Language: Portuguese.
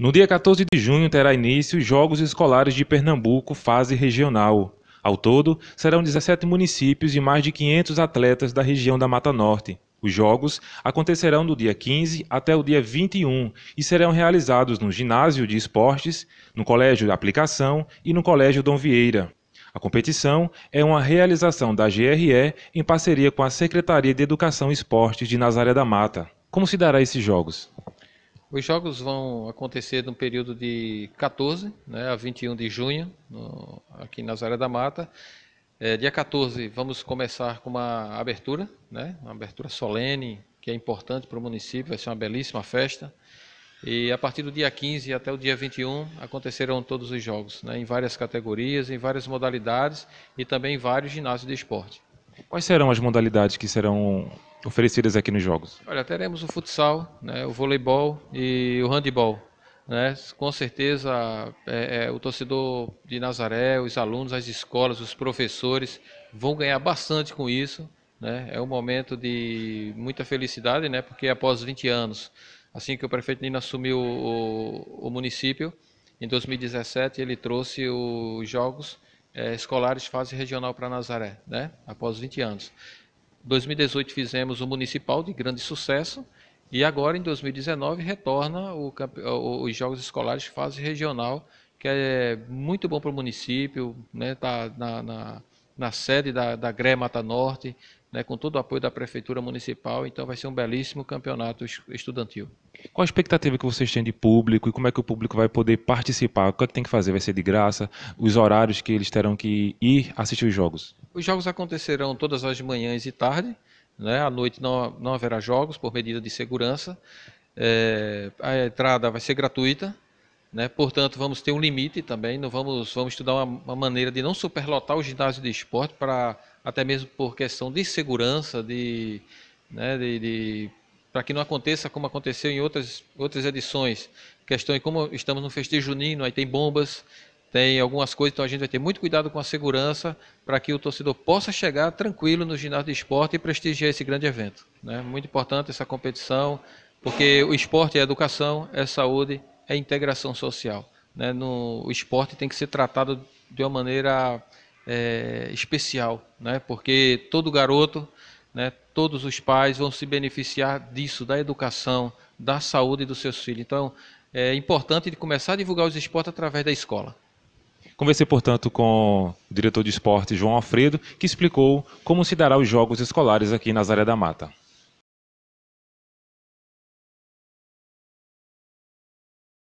No dia 14 de junho terá início Jogos Escolares de Pernambuco, fase regional. Ao todo, serão 17 municípios e mais de 500 atletas da região da Mata Norte. Os jogos acontecerão do dia 15 até o dia 21 e serão realizados no Ginásio de Esportes, no Colégio Aplicação e no Colégio Dom Vieira. A competição é uma realização da GRE em parceria com a Secretaria de Educação e Esportes de Nazaré da Mata. Como se dará esses jogos? Os jogos vão acontecer no período de 14 né, a 21 de junho, no, aqui em Nazaré da Mata. É, dia 14 vamos começar com uma abertura, né, uma abertura solene, que é importante para o município, vai ser uma belíssima festa. E a partir do dia 15 até o dia 21 acontecerão todos os jogos, né, em várias categorias, em várias modalidades e também em vários ginásios de esporte. Quais serão as modalidades que serão oferecidas aqui nos jogos? Olha, teremos o futsal, né, o voleibol e o handebol. Né? Com certeza, é, é, o torcedor de Nazaré, os alunos, as escolas, os professores vão ganhar bastante com isso. Né? É um momento de muita felicidade, né? porque após 20 anos, assim que o prefeito Nino assumiu o, o município, em 2017 ele trouxe os jogos é, escolares fase regional para Nazaré, né? após 20 anos. 2018 fizemos o municipal de grande sucesso e agora em 2019 retorna o, os jogos escolares de fase regional, que é muito bom para o município, né? Tá na, na, na sede da, da GRE Mata Norte, né, com todo o apoio da Prefeitura Municipal, então vai ser um belíssimo campeonato estudantil. Qual a expectativa que vocês têm de público e como é que o público vai poder participar? O que é que tem que fazer? Vai ser de graça? Os horários que eles terão que ir assistir os jogos? Os jogos acontecerão todas as manhãs e tarde. Né? À noite não, não haverá jogos por medida de segurança. É, a entrada vai ser gratuita. Né? Portanto, vamos ter um limite também. Não vamos, vamos estudar uma, uma maneira de não superlotar o ginásio de esporte para até mesmo por questão de segurança, de, né, de, de para que não aconteça como aconteceu em outras outras edições. Questão é como estamos no festejo junino, aí tem bombas, tem algumas coisas, então a gente vai ter muito cuidado com a segurança para que o torcedor possa chegar tranquilo no ginásio de esporte e prestigiar esse grande evento. Né? Muito importante essa competição, porque o esporte é educação, é saúde, é integração social. Né? No, o esporte tem que ser tratado de uma maneira é, especial, né? porque todo garoto, né, todos os pais vão se beneficiar disso, da educação, da saúde dos seus filhos. Então, é importante começar a divulgar os esportes através da escola. Conversei, portanto, com o diretor de esporte João Alfredo, que explicou como se dará os jogos escolares aqui na Nazaré da Mata.